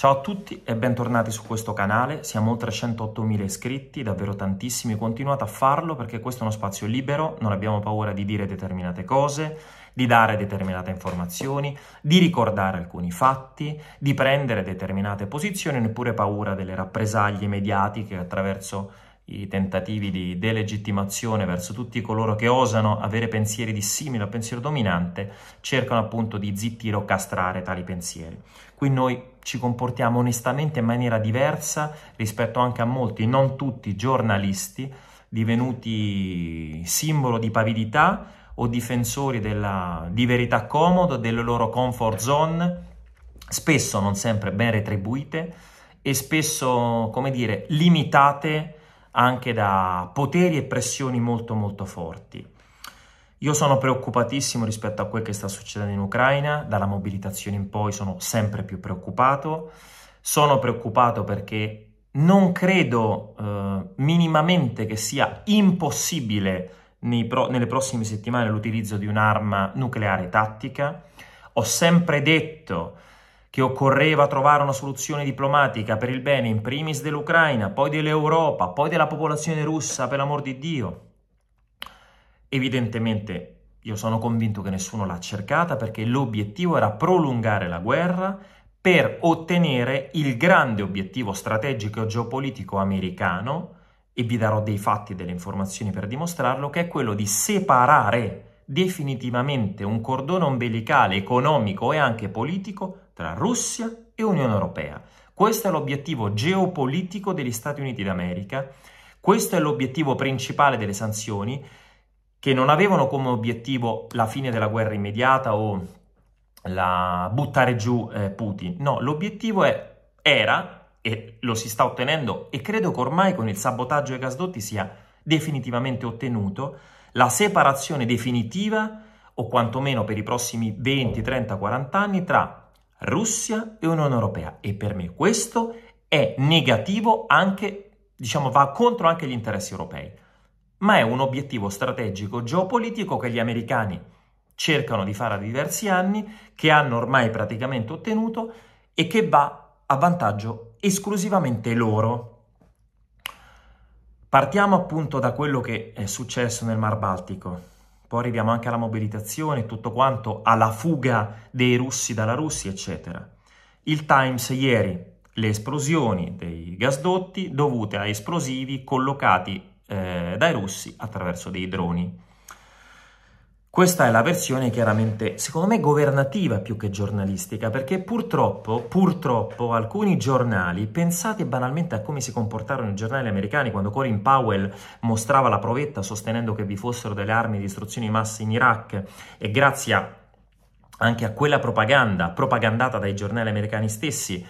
Ciao a tutti e bentornati su questo canale, siamo oltre 108.000 iscritti, davvero tantissimi, continuate a farlo perché questo è uno spazio libero, non abbiamo paura di dire determinate cose, di dare determinate informazioni, di ricordare alcuni fatti, di prendere determinate posizioni, neppure paura delle rappresaglie mediatiche attraverso i tentativi di delegittimazione verso tutti coloro che osano avere pensieri dissimili al pensiero dominante, cercano appunto di zittire o castrare tali pensieri. Qui noi ci comportiamo onestamente in maniera diversa rispetto anche a molti, non tutti, giornalisti divenuti simbolo di pavidità o difensori della, di verità comodo, delle loro comfort zone, spesso non sempre ben retribuite e spesso, come dire, limitate anche da poteri e pressioni molto molto forti. Io sono preoccupatissimo rispetto a quel che sta succedendo in Ucraina, dalla mobilitazione in poi sono sempre più preoccupato. Sono preoccupato perché non credo eh, minimamente che sia impossibile pro- nelle prossime settimane l'utilizzo di un'arma nucleare tattica. Ho sempre detto che occorreva trovare una soluzione diplomatica per il bene in primis dell'Ucraina, poi dell'Europa, poi della popolazione russa, per l'amor di Dio. Evidentemente io sono convinto che nessuno l'ha cercata perché l'obiettivo era prolungare la guerra per ottenere il grande obiettivo strategico geopolitico americano, e vi darò dei fatti e delle informazioni per dimostrarlo, che è quello di separare definitivamente un cordone ombelicale economico e anche politico tra Russia e Unione Europea. Questo è l'obiettivo geopolitico degli Stati Uniti d'America, questo è l'obiettivo principale delle sanzioni che non avevano come obiettivo la fine della guerra immediata o la buttare giù eh, Putin. No, l'obiettivo è, era, e lo si sta ottenendo, e credo che ormai con il sabotaggio ai gasdotti sia definitivamente ottenuto, la separazione definitiva, o quantomeno per i prossimi 20, 30, 40 anni, tra Russia e Unione Europea. E per me questo è negativo anche, diciamo, va contro anche gli interessi europei ma è un obiettivo strategico geopolitico che gli americani cercano di fare da diversi anni, che hanno ormai praticamente ottenuto e che va a vantaggio esclusivamente loro. Partiamo appunto da quello che è successo nel Mar Baltico. Poi arriviamo anche alla mobilitazione, tutto quanto, alla fuga dei russi dalla Russia, eccetera. Il Times ieri, le esplosioni dei gasdotti dovute a esplosivi collocati eh, dai russi attraverso dei droni. Questa è la versione chiaramente, secondo me, governativa più che giornalistica, perché purtroppo, purtroppo alcuni giornali, pensate banalmente a come si comportarono i giornali americani quando Colin Powell mostrava la provetta sostenendo che vi fossero delle armi di distruzione di massa in Iraq e grazie anche a quella propaganda, propagandata dai giornali americani stessi,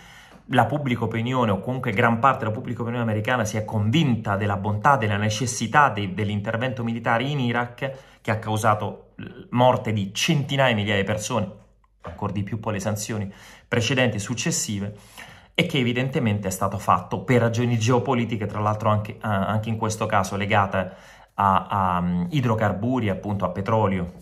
la pubblica opinione o comunque gran parte della pubblica opinione americana si è convinta della bontà, della necessità de- dell'intervento militare in Iraq che ha causato morte di centinaia di migliaia di persone, ancora di più poi le sanzioni precedenti e successive, e che evidentemente è stato fatto per ragioni geopolitiche, tra l'altro anche, eh, anche in questo caso legate a, a mm, idrocarburi, appunto a petrolio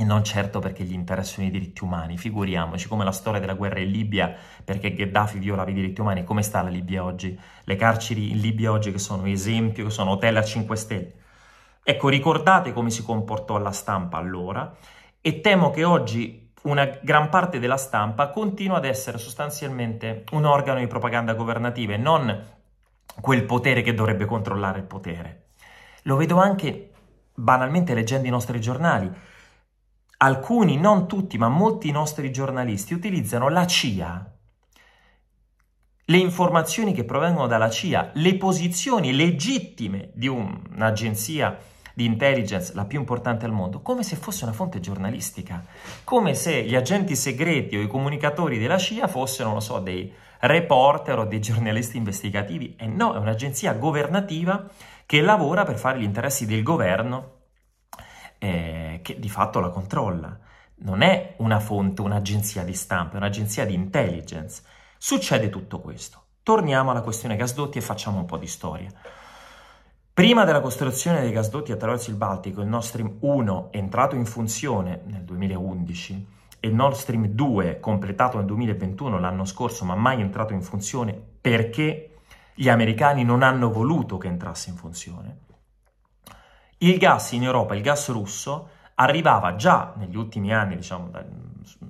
e non certo perché gli interessano i diritti umani, figuriamoci come la storia della guerra in Libia, perché Gheddafi violava i diritti umani, come sta la Libia oggi? Le carceri in Libia oggi che sono esempio, che sono hotel a 5 stelle. Ecco, ricordate come si comportò la stampa allora e temo che oggi una gran parte della stampa continua ad essere sostanzialmente un organo di propaganda governativa e non quel potere che dovrebbe controllare il potere. Lo vedo anche banalmente leggendo i nostri giornali alcuni, non tutti, ma molti nostri giornalisti utilizzano la CIA, le informazioni che provengono dalla CIA, le posizioni legittime di un'agenzia di intelligence, la più importante al mondo, come se fosse una fonte giornalistica, come se gli agenti segreti o i comunicatori della CIA fossero, non so, dei reporter o dei giornalisti investigativi. E no, è un'agenzia governativa che lavora per fare gli interessi del governo eh, che di fatto la controlla. Non è una fonte, un'agenzia di stampa, è un'agenzia di intelligence. Succede tutto questo. Torniamo alla questione gasdotti e facciamo un po' di storia. Prima della costruzione dei gasdotti attraverso il Baltico, il Nord Stream 1 entrato in funzione nel 2011 e il Nord Stream 2 completato nel 2021 l'anno scorso, ma mai entrato in funzione perché gli americani non hanno voluto che entrasse in funzione il gas in Europa, il gas russo, arrivava già negli ultimi anni, diciamo, mm,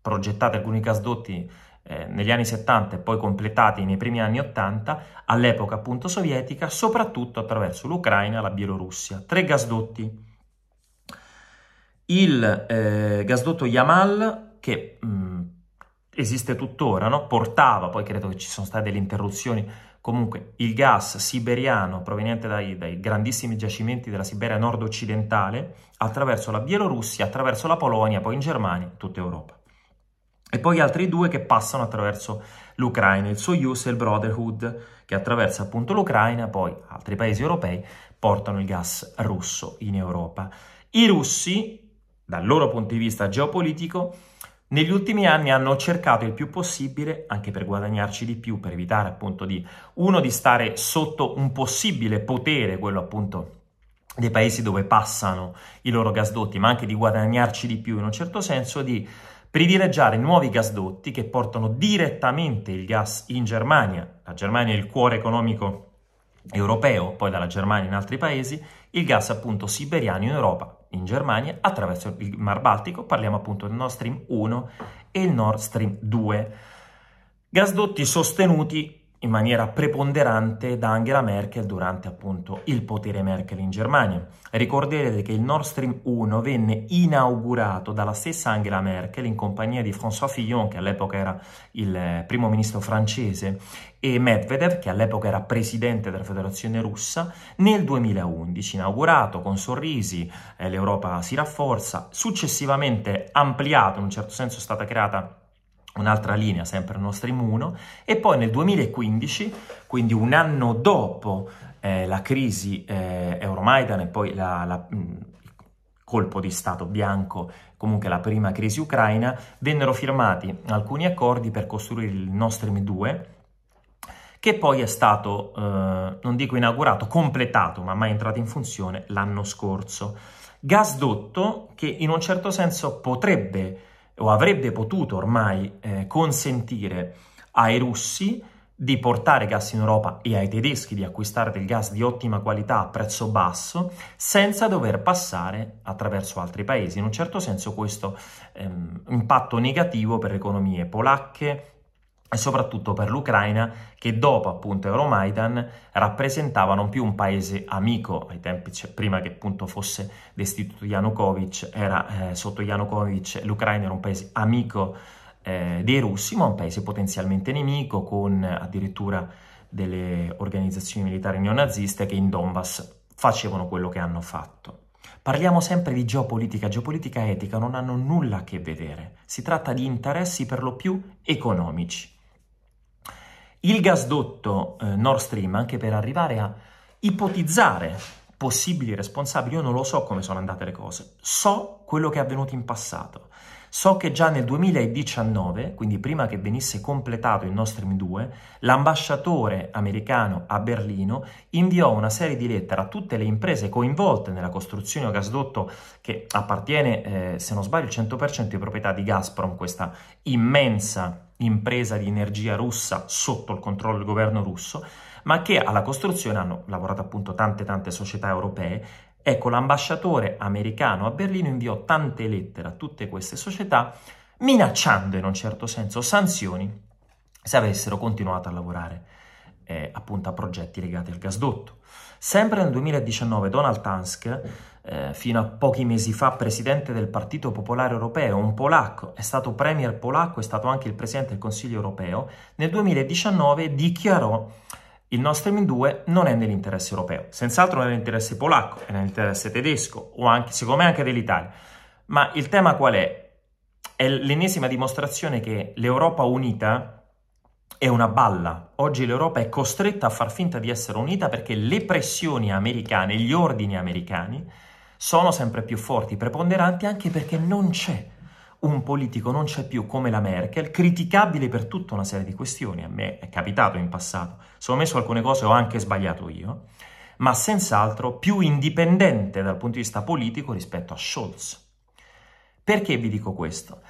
progettati alcuni gasdotti eh, negli anni 70 e poi completati nei primi anni 80, all'epoca appunto sovietica, soprattutto attraverso l'Ucraina e la Bielorussia. Tre gasdotti. Il eh, gasdotto Yamal, che mh, mm, esiste tuttora, no? portava, poi credo che ci sono state delle interruzioni Comunque il gas siberiano proveniente dai, dai grandissimi giacimenti della Siberia nord-occidentale attraverso la Bielorussia, attraverso la Polonia, poi in Germania, tutta Europa. E poi altri due che passano attraverso l'Ucraina, il Soyuz e il Brotherhood, che attraversa appunto l'Ucraina, poi altri paesi europei portano il gas russo in Europa. I russi, dal loro punto di vista geopolitico, negli ultimi anni hanno cercato il più possibile, anche per guadagnarci di più, per evitare appunto di, uno, di stare sotto un possibile potere, quello appunto dei paesi dove passano i loro gasdotti, ma anche di guadagnarci di più in un certo senso, di privilegiare nuovi gasdotti che portano direttamente il gas in Germania. La Germania è il cuore economico europeo, poi dalla Germania in altri paesi, il gas appunto siberiano in Europa in Germania attraverso il Mar Baltico, parliamo appunto del Nord Stream 1 e il Nord Stream 2. Gasdotti sostenuti in maniera preponderante da Angela Merkel durante appunto il potere Merkel in Germania. Ricorderete che il Nord Stream 1 venne inaugurato dalla stessa Angela Merkel in compagnia di François Fillon, che all'epoca era il eh, primo ministro francese, e Medvedev, che all'epoca era presidente della Federazione Russa, nel 2011, inaugurato con sorrisi, eh, l'Europa si rafforza, successivamente ampliato, in un certo senso è stata creata un'altra linea sempre uno Stream 1 e poi nel 2015, quindi un anno dopo eh, la crisi eh, Euromaidan e poi la, la mh, mm, colpo di Stato bianco, comunque la prima crisi ucraina, vennero firmati alcuni accordi per costruire il Nord Stream 2 che poi è stato, eh, non dico inaugurato, completato, ma mai entrato in funzione l'anno scorso. Gasdotto che in un certo senso potrebbe o avrebbe potuto ormai eh, consentire ai russi di portare gas in Europa e ai tedeschi di acquistare del gas di ottima qualità a prezzo basso senza dover passare attraverso altri paesi. In un certo senso questo ehm, impatto negativo per le economie polacche, e soprattutto per l'Ucraina che dopo appunto Euromaidan rappresentava non più un paese amico ai tempi cioè, prima che appunto fosse destituito Yanukovych era eh, sotto Yanukovych l'Ucraina era un paese amico eh, dei russi ma un paese potenzialmente nemico con addirittura delle organizzazioni militari neonaziste che in Donbass facevano quello che hanno fatto. Parliamo sempre di geopolitica, geopolitica e etica non hanno nulla a che vedere, si tratta di interessi per lo più economici. Il gasdotto eh, Nord Stream, anche per arrivare a ipotizzare possibili responsabili, io non lo so come sono andate le cose, so quello che è avvenuto in passato. So che già nel 2019, quindi prima che venisse completato il Nord Stream 2, l'ambasciatore americano a Berlino inviò una serie di lettere a tutte le imprese coinvolte nella costruzione del gasdotto che appartiene, eh, se non sbaglio, il 100% di proprietà di Gazprom, questa immensa impresa di energia russa sotto il controllo del governo russo, ma che alla costruzione hanno lavorato appunto tante tante società europee. Ecco, l'ambasciatore americano a Berlino inviò tante lettere a tutte queste società minacciando in un certo senso sanzioni se avessero continuato a lavorare eh, appunto a progetti legati al gasdotto. Sempre nel 2019 Donald Tusk eh, fino a pochi mesi fa presidente del Partito Popolare Europeo, un polacco, è stato premier polacco, è stato anche il presidente del Consiglio Europeo, nel 2019 dichiarò il Nord Stream 2 non è nell'interesse europeo, senz'altro non è nell'interesse polacco, è nell'interesse tedesco o anche, secondo me anche dell'Italia. Ma il tema qual è? È l'ennesima dimostrazione che l'Europa unita è una balla. Oggi l'Europa è costretta a far finta di essere unita perché le pressioni americane, gli ordini americani sono sempre più forti, preponderanti, anche perché non c'è un politico, non c'è più come la Merkel, criticabile per tutta una serie di questioni, a me è capitato in passato, sono messo alcune cose, ho anche sbagliato io, ma senz'altro più indipendente dal punto di vista politico rispetto a Scholz. Perché vi dico questo?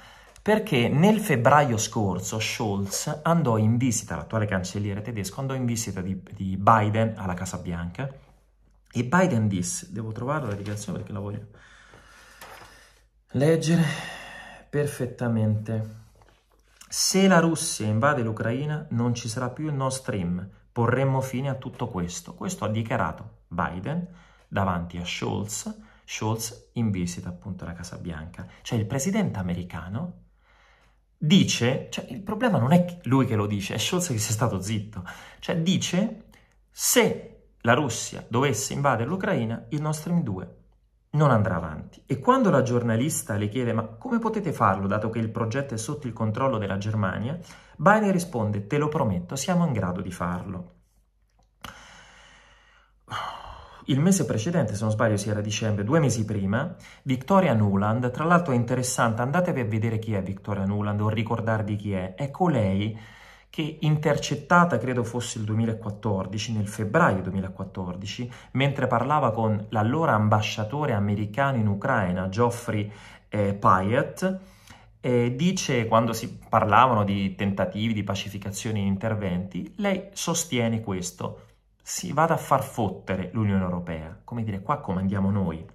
Perché nel febbraio scorso Scholz andò in visita, l'attuale cancelliere tedesco, andò in visita di, di Biden alla Casa Bianca, e Biden disse, devo trovare la dichiarazione perché la voglio leggere perfettamente. Se la Russia invade l'Ucraina non ci sarà più il Nord Stream, porremmo fine a tutto questo. Questo ha dichiarato Biden davanti a Scholz, Scholz in visita appunto alla Casa Bianca. Cioè il presidente americano dice, cioè il problema non è lui che lo dice, è Scholz che si è stato zitto, cioè dice se la Russia dovesse invadere l'Ucraina, il Nord Stream 2 non andrà avanti. E quando la giornalista le chiede ma come potete farlo dato che il progetto è sotto il controllo della Germania, Biden risponde te lo prometto, siamo in grado di farlo. Il mese precedente, se non sbaglio, si era dicembre, due mesi prima, Victoria Nuland, tra l'altro è interessante, andatevi a vedere chi è Victoria Nuland o ricordarvi chi è, è colei ecco che intercettata credo fosse il 2014, nel febbraio 2014, mentre parlava con l'allora ambasciatore americano in Ucraina, Geoffrey eh, Pyatt, eh, dice, quando si parlavano di tentativi di pacificazione e interventi, lei sostiene questo, si vada a far fottere l'Unione Europea, come dire, qua comandiamo noi.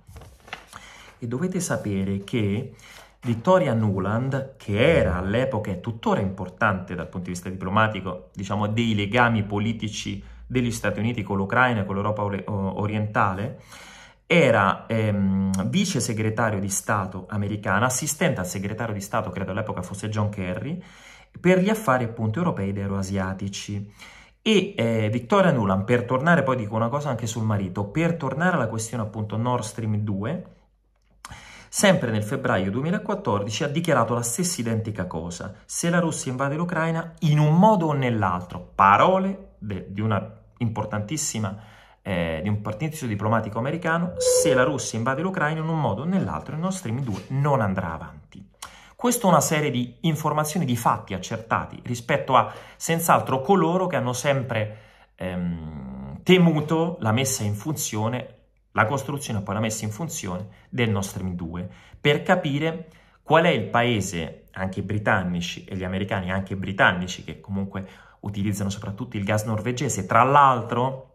E dovete sapere che Vittoria Nuland, che era all'epoca e tuttora importante dal punto di vista diplomatico, diciamo dei legami politici degli Stati Uniti con l'Ucraina e con l'Europa orientale, era ehm, vice segretario di Stato americana, assistente al segretario di Stato, credo all'epoca fosse John Kerry, per gli affari appunto europei ed euroasiatici. E eh, Victoria Nuland, per tornare poi dico una cosa anche sul marito, per tornare alla questione appunto Nord Stream 2, Sempre nel febbraio 2014 ha dichiarato la stessa identica cosa. Se la Russia invade l'Ucraina, in un modo o nell'altro, parole di una importantissima eh, di un partito diplomatico americano, se la Russia invade l'Ucraina in un modo o nell'altro il Nord Stream 2 non andrà avanti. Questa è una serie di informazioni, di fatti accertati rispetto a senz'altro coloro che hanno sempre ehm, temuto la messa in funzione la costruzione e poi la messa in funzione del Nord Stream 2 per capire qual è il paese, anche i britannici e gli americani, anche i britannici che comunque utilizzano soprattutto il gas norvegese, tra l'altro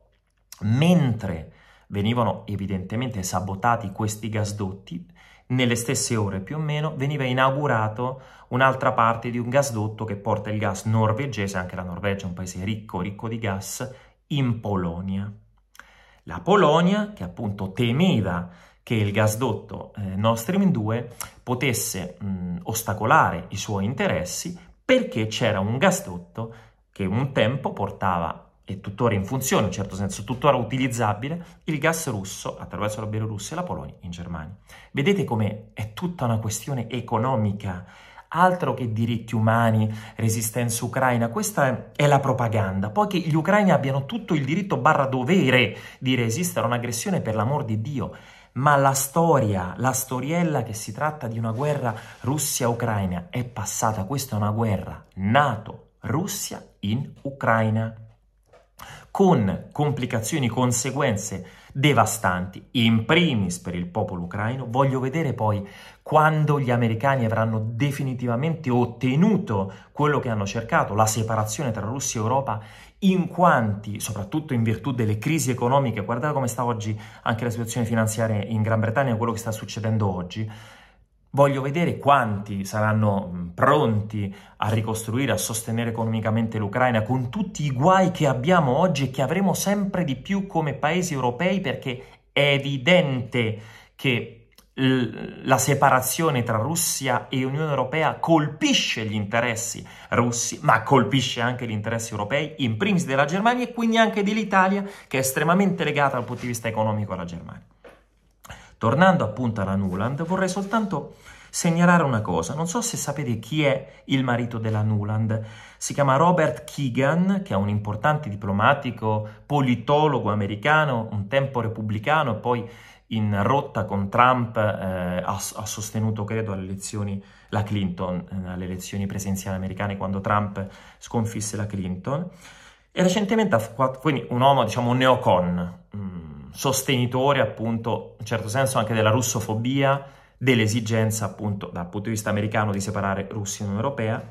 mentre venivano evidentemente sabotati questi gasdotti, nelle stesse ore più o meno veniva inaugurato un'altra parte di un gasdotto che porta il gas norvegese, anche la Norvegia è un paese ricco, ricco di gas, in Polonia. La Polonia, che appunto temeva che il gasdotto eh, Nord Stream 2 potesse mh, ostacolare i suoi interessi perché c'era un gasdotto che un tempo portava, e tuttora in funzione, in certo senso tuttora utilizzabile, il gas russo attraverso la Bielorussia e la Polonia in Germania. Vedete come è tutta una questione economica Altro che diritti umani, resistenza ucraina, questa è la propaganda. Poi che gli ucraini abbiano tutto il diritto barra dovere di resistere a un'aggressione per l'amor di Dio, ma la storia, la storiella che si tratta di una guerra Russia-Ucraina è passata, questa è una guerra NATO-Russia in Ucraina, con complicazioni, conseguenze devastanti, in primis per il popolo ucraino. Voglio vedere poi quando gli americani avranno definitivamente ottenuto quello che hanno cercato, la separazione tra Russia e Europa, in quanti, soprattutto in virtù delle crisi economiche, guardate come sta oggi anche la situazione finanziaria in Gran Bretagna, quello che sta succedendo oggi, Voglio vedere quanti saranno pronti a ricostruire, a sostenere economicamente l'Ucraina con tutti i guai che abbiamo oggi e che avremo sempre di più come paesi europei perché è evidente che la separazione tra Russia e Unione Europea colpisce gli interessi russi, ma colpisce anche gli interessi europei, in primis della Germania e quindi anche dell'Italia, che è estremamente legata dal punto di vista economico alla Germania. Tornando appunto alla Nuland, vorrei soltanto segnalare una cosa. Non so se sapete chi è il marito della Nuland. Si chiama Robert Keegan, che è un importante diplomatico, politologo americano, un tempo repubblicano e poi in rotta con Trump eh, ha, ha, sostenuto, credo, alle elezioni la Clinton, eh, alle elezioni presidenziali americane quando Trump sconfisse la Clinton. E recentemente ha fatto, quindi un uomo, diciamo, un neocon, mh, mm sostenitore appunto, in certo senso, anche della russofobia, dell'esigenza appunto dal punto di vista americano di separare Russia e Unione Europea,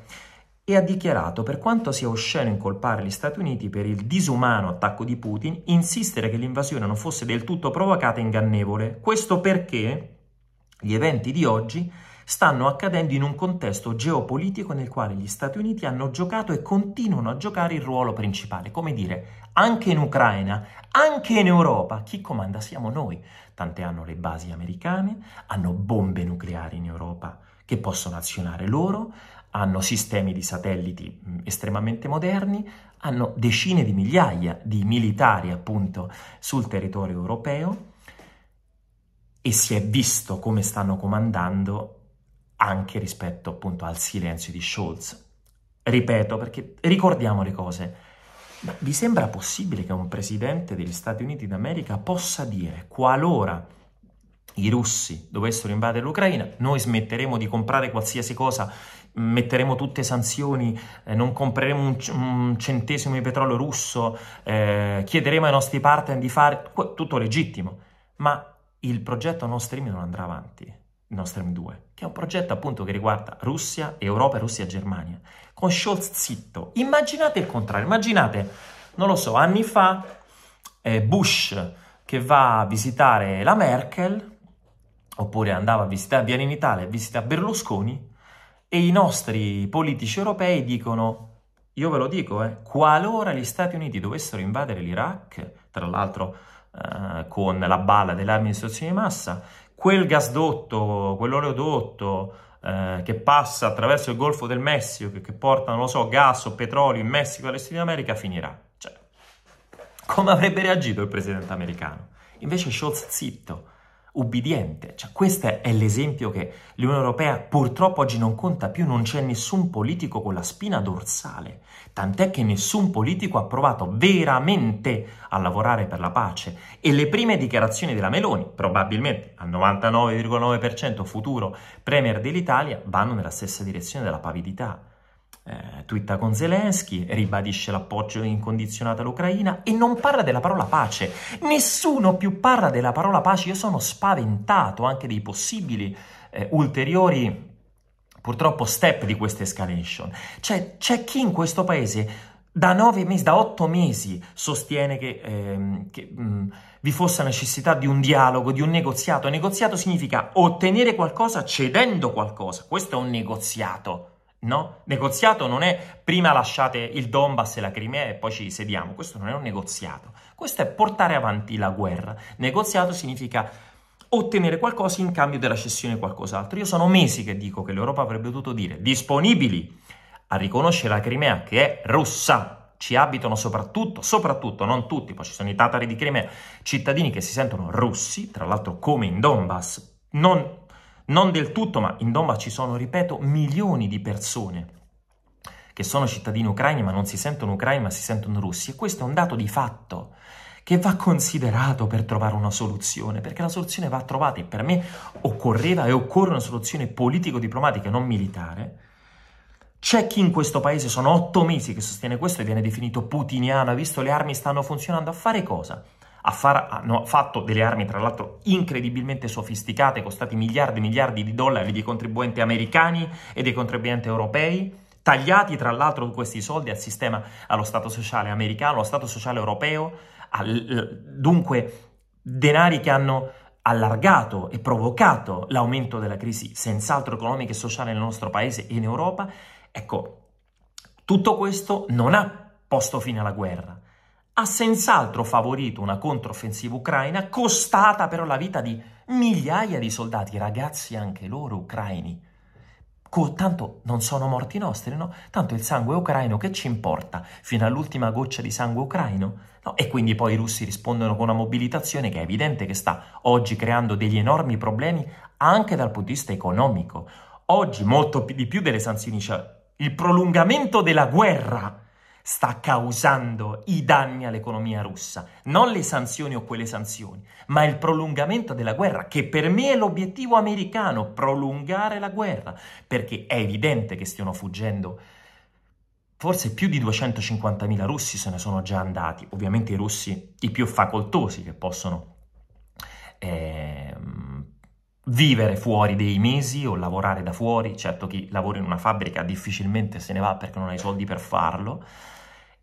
e ha dichiarato per quanto sia osceno incolpare gli Stati Uniti per il disumano attacco di Putin, insistere che l'invasione non fosse del tutto provocata e ingannevole. Questo perché gli eventi di oggi stanno accadendo in un contesto geopolitico nel quale gli Stati Uniti hanno giocato e continuano a giocare il ruolo principale. Come dire, anche in Ucraina, anche in Europa, chi comanda siamo noi. Tante hanno le basi americane, hanno bombe nucleari in Europa che possono azionare loro, hanno sistemi di satelliti estremamente moderni, hanno decine di migliaia di militari appunto sul territorio europeo e si è visto come stanno comandando anche rispetto appunto al silenzio di Scholz. Ripeto, perché ricordiamo le cose. Ma vi sembra possibile che un presidente degli Stati Uniti d'America possa dire, qualora i russi dovessero invadere l'Ucraina, noi smetteremo di comprare qualsiasi cosa, metteremo tutte sanzioni, eh, non compreremo un, un, centesimo di petrolio russo, eh, chiederemo ai nostri partner di fare tutto legittimo, ma il progetto Nord Stream non andrà avanti. Nord Stream 2, che è un progetto appunto che riguarda Russia, Europa, Russia e Germania, con Scholz zitto. Immaginate il contrario, immaginate, non lo so, anni fa eh, Bush che va a visitare la Merkel, oppure andava a visitare, viene in Italia, visita Berlusconi, e i nostri politici europei dicono, io ve lo dico, eh, qualora gli Stati Uniti dovessero invadere l'Iraq, tra l'altro eh, con la balla delle armi di distruzione di massa, quel gasdotto, quell'oleodotto eh, che passa attraverso il Golfo del Messico, che, che porta, non lo so, gas o petrolio in Messico e all'Est America, finirà. Cioè, come avrebbe reagito il presidente americano? Invece Scholz zitto, ubbidiente. Cioè, questo è l'esempio che l'Unione Europea purtroppo oggi non conta più, non c'è nessun politico con la spina dorsale tant'è che nessun politico ha provato veramente a lavorare per la pace e le prime dichiarazioni della Meloni, probabilmente al 99,9% futuro premier dell'Italia, vanno nella stessa direzione della pavidità. Eh, twitta con Zelensky, ribadisce l'appoggio incondizionato all'Ucraina e non parla della parola pace. Nessuno più parla della parola pace. Io sono spaventato anche dei possibili eh, ulteriori purtroppo step di questa escalation. Cioè, c'è chi in questo paese da nove mesi, da otto mesi sostiene che, ehm, che mh, mm, vi fosse necessità di un dialogo, di un negoziato. Negoziato significa ottenere qualcosa cedendo qualcosa. Questo è un negoziato, no? Negoziato non è prima lasciate il Donbass e la Crimea e poi ci sediamo. Questo non è un negoziato. Questo è portare avanti la guerra. Negoziato significa ottenere qualcosa in cambio della cessione di qualcos'altro. Io sono mesi che dico che l'Europa avrebbe dovuto dire disponibili a riconoscere la Crimea che è russa, Ci abitano soprattutto, soprattutto non tutti, poi ci sono i tatari di Crimea, cittadini che si sentono russi, tra l'altro come in Donbass, non, non del tutto, ma in Donbass ci sono, ripeto, milioni di persone che sono cittadini ucraini ma non si sentono ucraini ma si sentono russi e questo è un dato di fatto che va considerato per trovare una soluzione, perché la soluzione va trovata e per me occorreva e occorre una soluzione politico-diplomatica, non militare. C'è chi in questo paese sono otto mesi che sostiene questo e viene definito putiniano, ha visto le armi stanno funzionando, a fare cosa? A far, hanno fatto delle armi tra l'altro incredibilmente sofisticate, costate miliardi e miliardi di dollari dei contribuenti americani e dei contribuenti europei, tagliati tra l'altro questi soldi al sistema, allo Stato sociale americano, allo Stato sociale europeo, al, eh, dunque denari che hanno allargato e provocato l'aumento della crisi senz'altro economica e sociale nel nostro paese e in Europa, ecco, tutto questo non ha posto fine alla guerra, ha senz'altro favorito una controffensiva ucraina costata però la vita di migliaia di soldati, ragazzi anche loro ucraini, tanto non sono morti nostri, no? Tanto il sangue ucraino che ci importa fino all'ultima goccia di sangue ucraino? No? E quindi poi i russi rispondono con una mobilitazione che è evidente che sta oggi creando degli enormi problemi anche dal punto di vista economico. Oggi molto di più delle sanzioni, cioè il prolungamento della guerra sta causando i danni all'economia russa, non le sanzioni o quelle sanzioni, ma il prolungamento della guerra, che per me è l'obiettivo americano, prolungare la guerra, perché è evidente che stiano fuggendo. Forse più di 250.000 russi se ne sono già andati, ovviamente i russi i più facoltosi che possono eh, vivere fuori dei mesi o lavorare da fuori, certo chi lavora in una fabbrica difficilmente se ne va perché non ha i soldi per farlo,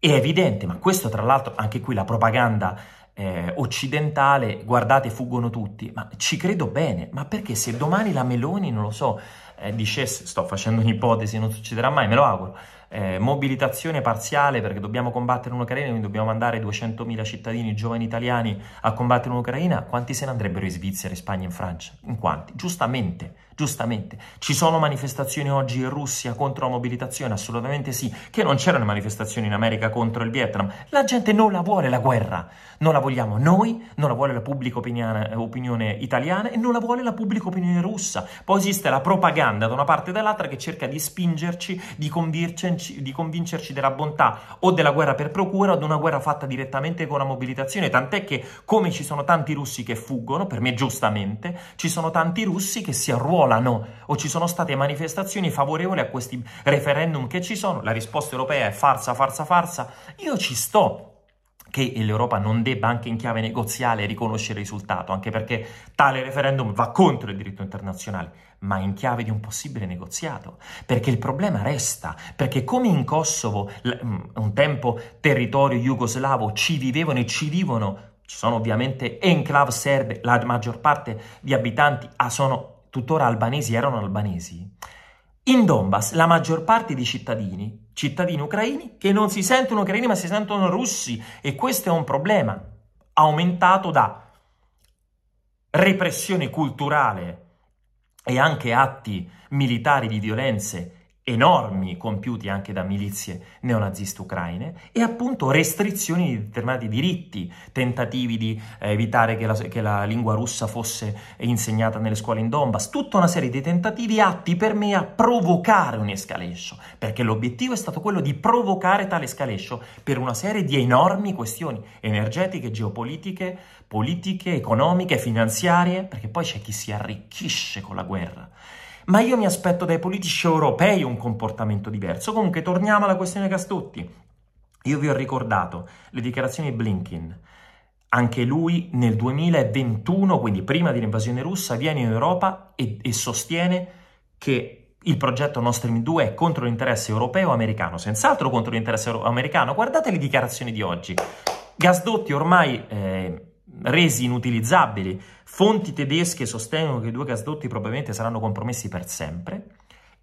è evidente, ma questo tra l'altro anche qui la propaganda eh, occidentale, guardate fuggono tutti, ma ci credo bene, ma perché se domani la Meloni, non lo so, eh, dicesse, sto facendo un'ipotesi, non succederà mai, me lo auguro, eh, mobilitazione parziale perché dobbiamo combattere un'Ucraina, quindi dobbiamo mandare 200.000 cittadini giovani italiani a combattere un'Ucraina, quanti se ne andrebbero in Svizzera, in Spagna, in Francia? In quanti? Giustamente, giustamente. Ci sono manifestazioni oggi in Russia contro la mobilitazione? Assolutamente sì. Che non c'erano manifestazioni in America contro il Vietnam. La gente non la vuole la guerra. Non la vogliamo noi, non la vuole la pubblica opinione, opinione italiana e non la vuole la pubblica opinione russa. Poi esiste la propaganda da una parte e dall'altra che cerca di spingerci, di convincerci, di convincerci della bontà o della guerra per procura o di una guerra fatta direttamente con la mobilitazione. Tant'è che, come ci sono tanti russi che fuggono, per me giustamente, ci sono tanti russi che si arruolano parola no, o ci sono state manifestazioni favorevoli a questi referendum che ci sono, la risposta europea è farsa, farsa, farsa, io ci sto che l'Europa non debba anche in chiave negoziale riconoscere il risultato, anche perché tale referendum va contro il diritto internazionale, ma in chiave di un possibile negoziato, perché il problema resta, perché come in Kosovo, mm, un tempo territorio jugoslavo, ci vivevano e ci vivono, ci sono ovviamente enclave serbe, la maggior parte di abitanti ah, sono tuttora albanesi erano albanesi, in Donbass la maggior parte dei cittadini, cittadini ucraini, che non si sentono ucraini ma si sentono russi e questo è un problema aumentato da repressione culturale e anche atti militari di violenze enormi compiuti anche da milizie neonaziste ucraine e appunto restrizioni di determinati diritti, tentativi di eh, evitare che la, che la, lingua russa fosse insegnata nelle scuole in Donbass, tutta una serie di tentativi atti per me a provocare un'escalation, perché l'obiettivo è stato quello di provocare tale escalation per una serie di enormi questioni energetiche, geopolitiche, politiche, economiche, finanziarie, perché poi c'è chi si arricchisce con la guerra ma io mi aspetto dai politici europei un comportamento diverso. Comunque torniamo alla questione Castutti. Io vi ho ricordato le dichiarazioni di Blinken. Anche lui nel 2021, quindi prima dell'invasione russa, viene in Europa e, e stream che il progetto Nord Stream 2 è contro l'interesse europeo e americano, senz'altro contro l'interesse euro- americano. Guardate le dichiarazioni di oggi. Gasdotti ormai eh, resi inutilizzabili. Fonti tedesche sostengono che i due gasdotti probabilmente saranno compromessi per sempre.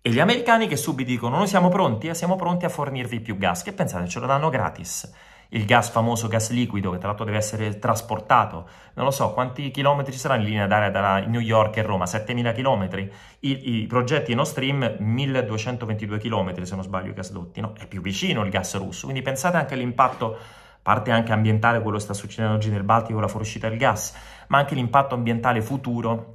E gli americani che subito dicono noi siamo pronti eh, siamo pronti a fornirvi più gas, che pensate ce lo danno gratis. Il gas famoso gas liquido che tra l'altro deve essere trasportato, non lo so quanti chilometri ci saranno in linea d'aria da New York e Roma, 7000 chilometri, I, i progetti Nord stream 1222 chilometri se non sbaglio i gasdotti, no? è più vicino il gas russo, quindi pensate anche all'impatto parte anche ambientale, quello che sta succedendo oggi nel Baltico, la fuoriuscita del gas, ma anche l'impatto ambientale futuro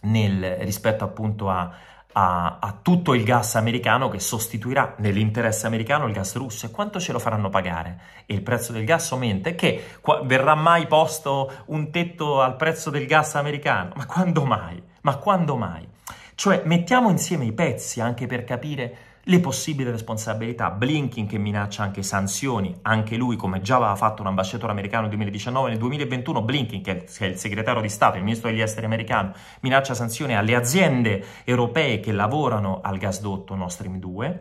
nel, rispetto appunto a, a, a, tutto il gas americano che sostituirà nell'interesse americano il gas russo e quanto ce lo faranno pagare e il prezzo del gas aumenta e che qua, verrà mai posto un tetto al prezzo del gas americano ma quando mai ma quando mai cioè mettiamo insieme i pezzi anche per capire le possibili responsabilità, Blinken che minaccia anche sanzioni, anche lui come già aveva fatto un ambasciatore americano nel 2019, nel 2021 Blinken che è il segretario di Stato, il ministro degli esteri americano, minaccia sanzioni alle aziende europee che lavorano al gasdotto Nord Stream 2,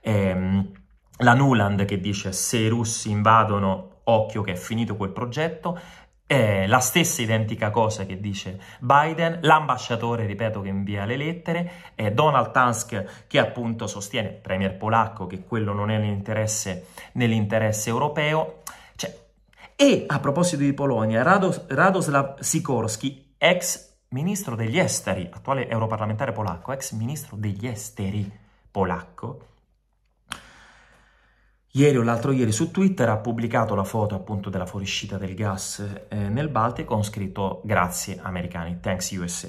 ehm, la Nuland che dice se i russi invadono occhio che è finito quel progetto, è la stessa identica cosa che dice Biden, l'ambasciatore, ripeto, che invia le lettere, è Donald Tusk che appunto sostiene, premier polacco, che quello non è nell'interesse, nell'interesse europeo. Cioè, e a proposito di Polonia, Rados, Radoslav Sikorski, ex ministro degli esteri, attuale europarlamentare polacco, ex ministro degli esteri polacco, Ieri o l'altro ieri su Twitter ha pubblicato la foto appunto della fuoriuscita del gas eh, nel Baltico con scritto grazie americani, thanks USA.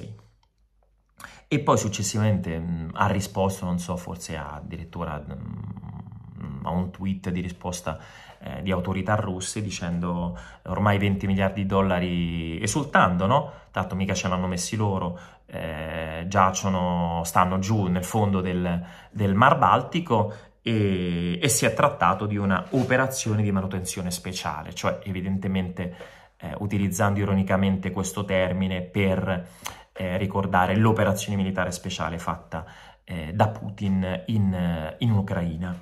E poi successivamente mh, mm, ha risposto, non so, forse addirittura mh, mm, a un tweet di risposta eh, di autorità russe dicendo ormai 20 miliardi di dollari esultando, no? Tanto mica ce l'hanno messi loro, eh, giacciono, stanno giù nel fondo del, del Mar Baltico e, e si è trattato di una operazione di manutenzione speciale, cioè evidentemente eh, utilizzando ironicamente questo termine per eh, ricordare l'operazione militare speciale fatta eh, da Putin in, in Ucraina.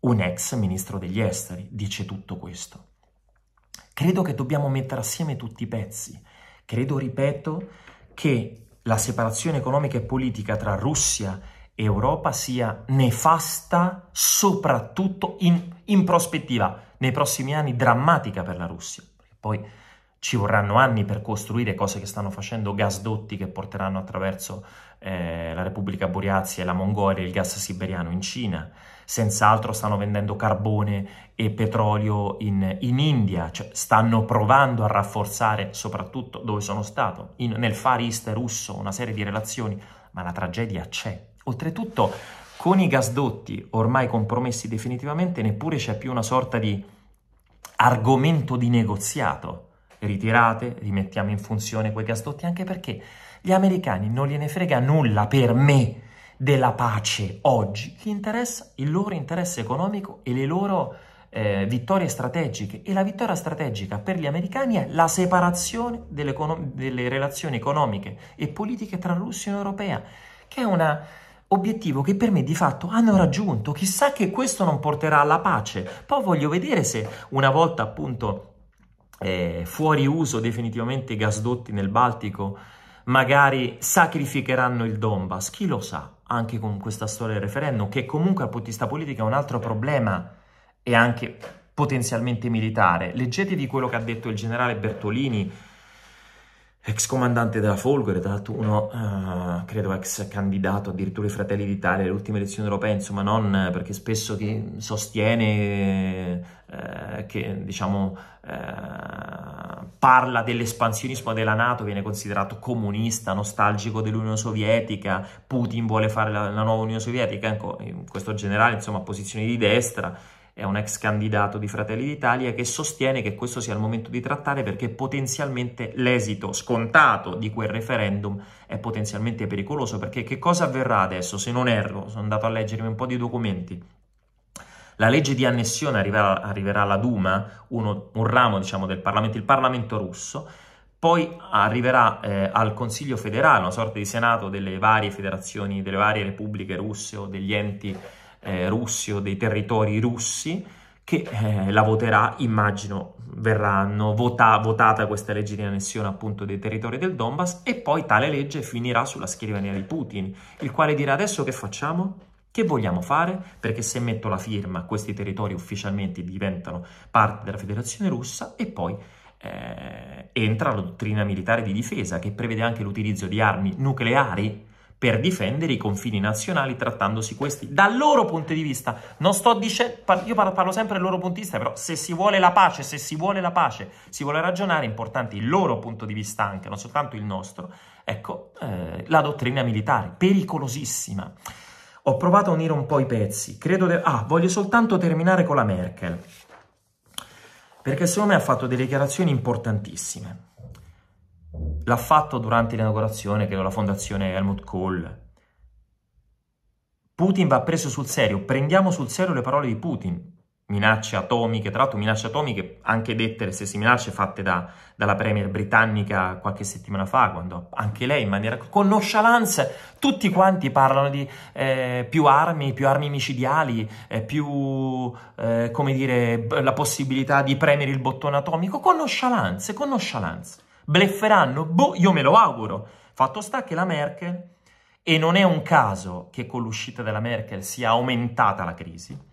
Un ex ministro degli esteri dice tutto questo. Credo che dobbiamo mettere assieme tutti i pezzi. Credo, ripeto, che la separazione economica e politica tra Russia e Europa sia nefasta soprattutto in, in prospettiva, nei prossimi anni drammatica per la Russia. Poi ci vorranno anni per costruire cose che stanno facendo, gasdotti che porteranno attraverso eh, la Repubblica Buriazia e la Mongolia il gas siberiano in Cina. Senz'altro stanno vendendo carbone e petrolio in, in India, cioè stanno provando a rafforzare, soprattutto dove sono stato, in, nel Far East russo, una serie di relazioni, ma la tragedia c'è. Oltretutto, con i gasdotti ormai compromessi definitivamente, neppure c'è più una sorta di argomento di negoziato. Ritirate, rimettiamo in funzione quei gasdotti, anche perché gli americani non gliene frega nulla per me della pace oggi, gli interessa il loro interesse economico e le loro eh, vittorie strategiche. E la vittoria strategica per gli americani è la separazione delle, delle relazioni economiche e politiche tra Russia e Europea, che è una Obiettivo che per me di fatto hanno raggiunto. Chissà che questo non porterà alla pace. Poi voglio vedere se una volta appunto eh, fuori uso definitivamente i gasdotti nel Baltico magari sacrificheranno il Donbass. Chi lo sa? Anche con questa storia del referendum, che comunque al punto di vista politico è un altro problema e anche potenzialmente militare. Leggetevi quello che ha detto il generale Bertolini ex comandante della Folgore, tra l'altro uno, uh, credo, ex candidato addirittura ai Fratelli d'Italia alle ultime elezioni europee, insomma non eh, perché spesso chi sostiene uh, che, diciamo, uh, parla dell'espansionismo della Nato viene considerato comunista, nostalgico dell'Unione Sovietica, Putin vuole fare la, la nuova Unione Sovietica, ecco, questo generale, insomma, posizioni di destra, è un ex candidato di Fratelli d'Italia che sostiene che questo sia il momento di trattare perché potenzialmente l'esito scontato di quel referendum è potenzialmente pericoloso perché che cosa avverrà adesso se non erro, sono andato a leggermi un po' di documenti, la legge di annessione arriverà, arriverà alla Duma, uno, un ramo diciamo, del Parlamento, il Parlamento russo, poi arriverà eh, al Consiglio federale, una sorta di senato delle varie federazioni, delle varie repubbliche russe o degli enti eh, russi o dei territori russi che eh, la voterà, immagino verranno vota, votata questa legge di annessione appunto dei territori del Donbass e poi tale legge finirà sulla scrivania di Putin, il quale dirà adesso che facciamo? Che vogliamo fare? Perché se metto la firma questi territori ufficialmente diventano parte della Federazione Russa e poi eh, entra la dottrina militare di difesa che prevede anche l'utilizzo di armi nucleari per difendere i confini nazionali trattandosi questi dal loro punto di vista. Non sto dicendo, io parlo sempre del loro punto di vista, però se si vuole la pace, se si vuole la pace, si vuole ragionare, è importante il loro punto di vista anche, non soltanto il nostro. Ecco, eh, la dottrina militare, pericolosissima. Ho provato a unire un po' i pezzi. Credo de- ah, voglio soltanto terminare con la Merkel. Perché secondo me ha fatto delle dichiarazioni importantissime l'ha fatto durante l'inaugurazione, credo, la fondazione Helmut Kohl. Putin va preso sul serio, prendiamo sul serio le parole di Putin. Minacce atomiche, tra l'altro minacce atomiche anche dette, le stesse minacce fatte da, dalla premier britannica qualche settimana fa, quando anche lei in maniera con nonchalance tutti quanti parlano di eh, più armi, più armi micidiali, eh, più, eh, come dire, la possibilità di premere il bottone atomico, con nonchalance, con nonchalance. Blefferanno? Boh, io me lo auguro. Fatto sta che la Merkel, e non è un caso che con l'uscita della Merkel sia aumentata la crisi,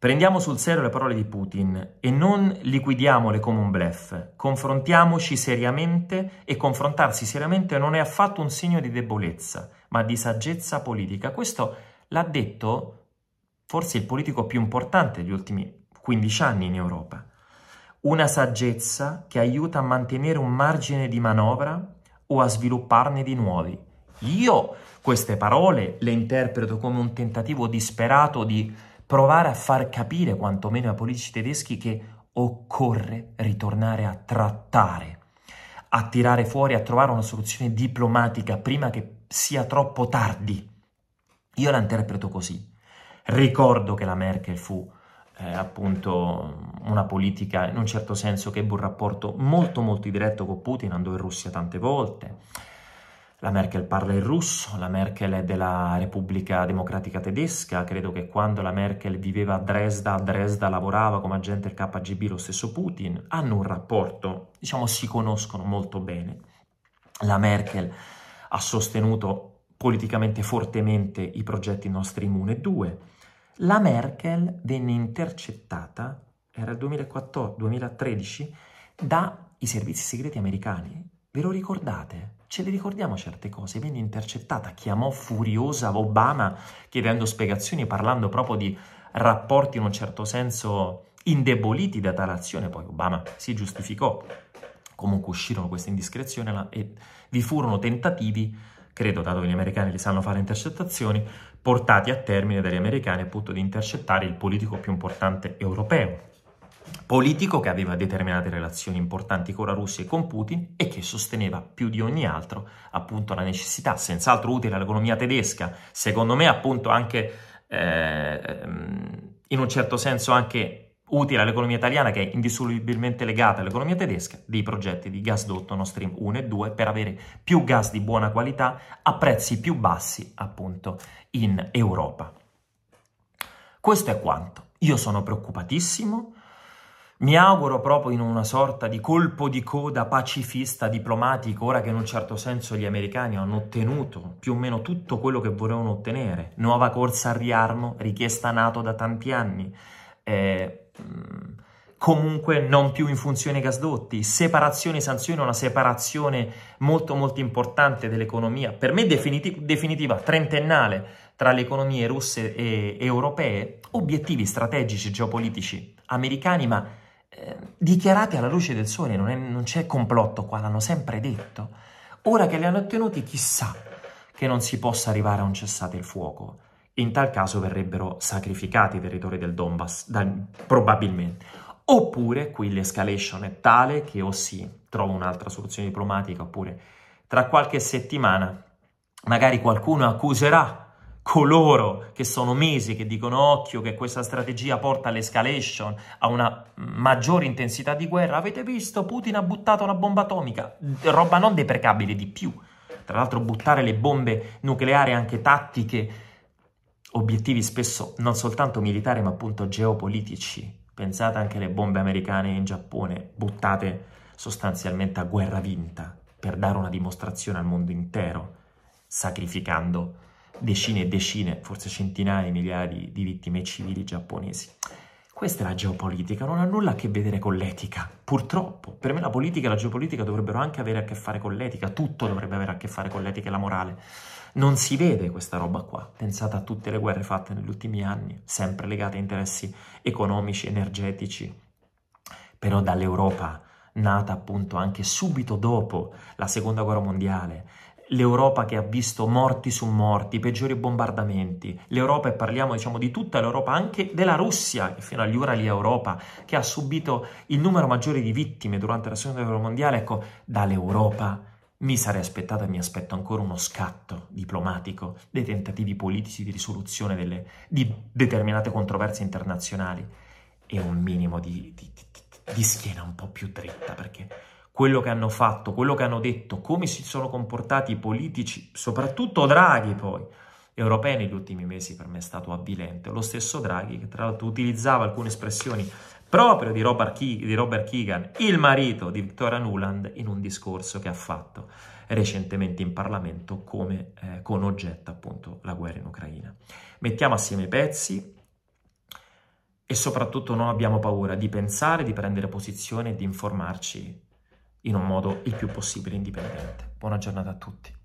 Prendiamo sul serio le parole di Putin e non liquidiamole come un blef. Confrontiamoci seriamente e confrontarsi seriamente non è affatto un segno di debolezza, ma di saggezza politica. Questo l'ha detto forse il politico più importante degli ultimi 15 anni in Europa una saggezza che aiuta a mantenere un margine di manovra o a svilupparne di nuovi. Io queste parole le interpreto come un tentativo disperato di provare a far capire quantomeno ai politici tedeschi che occorre ritornare a trattare, a tirare fuori, a trovare una soluzione diplomatica prima che sia troppo tardi. Io la interpreto così. Ricordo che la Merkel fu eh, appunto una politica in un certo senso che ebbe un rapporto molto molto diretto con Putin, andò in Russia tante volte, la Merkel parla il russo, la Merkel è della Repubblica Democratica Tedesca, credo che quando la Merkel viveva a Dresda, a Dresda lavorava come agente del KGB lo stesso Putin, hanno un rapporto, diciamo si conoscono molto bene. La Merkel ha sostenuto politicamente fortemente i progetti Nostri Immune 2, la Merkel venne intercettata, era il 2014-2013, dai servizi segreti americani. Ve lo ricordate? Ce le ricordiamo certe cose. Venne intercettata, chiamò furiosa Obama chiedendo spiegazioni, parlando proprio di rapporti in un certo senso indeboliti da tale azione. Poi Obama si giustificò. Comunque uscirono queste indiscrezioni e vi furono tentativi, credo dato che gli americani li sanno fare intercettazioni, portati a termine dagli americani appunto di intercettare il politico più importante europeo, politico che aveva determinate relazioni importanti con la Russia e con Putin e che sosteneva più di ogni altro appunto la necessità, senz'altro utile all'economia tedesca, secondo me appunto anche eh, in un certo senso anche utile all'economia italiana che è indissolubilmente legata all'economia tedesca, dei progetti di gasdotto Nord Stream 1 e 2 per avere più gas di buona qualità a prezzi più bassi appunto in Europa. Questo è quanto. Io sono preoccupatissimo, mi auguro proprio in una sorta di colpo di coda pacifista diplomatico, ora che in un certo senso gli americani hanno ottenuto più o meno tutto quello che volevano ottenere. Nuova corsa al riarmo, richiesta NATO da tanti anni. Eh, Mm, comunque non più in funzione gasdotti, separazione e sanzioni, una separazione molto molto importante dell'economia, per me definiti- definitiva, trentennale, tra le economie russe e europee, obiettivi strategici geopolitici americani, ma eh, dichiarati alla luce del sole, non, è, non c'è complotto qua, l'hanno sempre detto. Ora che li hanno ottenuti, chissà che non si possa arrivare a un cessate il fuoco in tal caso verrebbero sacrificati i territori del Donbass, da, probabilmente. Oppure qui l'escalation è tale che o si trova un'altra soluzione diplomatica, oppure tra qualche settimana magari qualcuno accuserà coloro che sono mesi che dicono occhio che questa strategia porta all'escalation, a una maggiore intensità di guerra. Avete visto? Putin ha buttato una bomba atomica, roba non deprecabile di più. Tra l'altro buttare le bombe nucleari anche tattiche obiettivi spesso non soltanto militari ma appunto geopolitici. Pensate anche alle bombe americane in Giappone buttate sostanzialmente a guerra vinta per dare una dimostrazione al mondo intero, sacrificando decine e decine, forse centinaia di migliaia di vittime civili giapponesi. Questa è la geopolitica, non ha nulla a che vedere con l'etica, purtroppo. Per me la politica e la geopolitica dovrebbero anche avere a che fare con l'etica, tutto dovrebbe avere a che fare con l'etica e la morale. Non si vede questa roba qua, pensate a tutte le guerre fatte negli ultimi anni, sempre legate a interessi economici, energetici, però dall'Europa nata appunto anche subito dopo la seconda guerra mondiale, l'Europa che ha visto morti su morti, peggiori bombardamenti, l'Europa, e parliamo diciamo di tutta l'Europa, anche della Russia, che fino agli Urali è Europa, che ha subito il numero maggiore di vittime durante la seconda guerra mondiale, ecco, dall'Europa mi sarei aspettata e mi aspetto ancora uno scatto diplomatico dei tentativi politici di risoluzione delle, di determinate controversie internazionali e un minimo di, di, di, di, schiena un po' più dritta, perché quello che hanno fatto, quello che hanno detto, come si sono comportati i politici, soprattutto Draghi poi, europei negli ultimi mesi per me è stato avvilente. Lo stesso Draghi, che tra l'altro utilizzava alcune espressioni proprio di Robert, Ke- di Robert Keegan, il marito di Victoria Nuland, in un discorso che ha fatto recentemente in Parlamento come, eh, con oggetto appunto la guerra in Ucraina. Mettiamo assieme i pezzi e soprattutto non abbiamo paura di pensare, di prendere posizione e di informarci in un modo il più possibile indipendente. Buona giornata a tutti.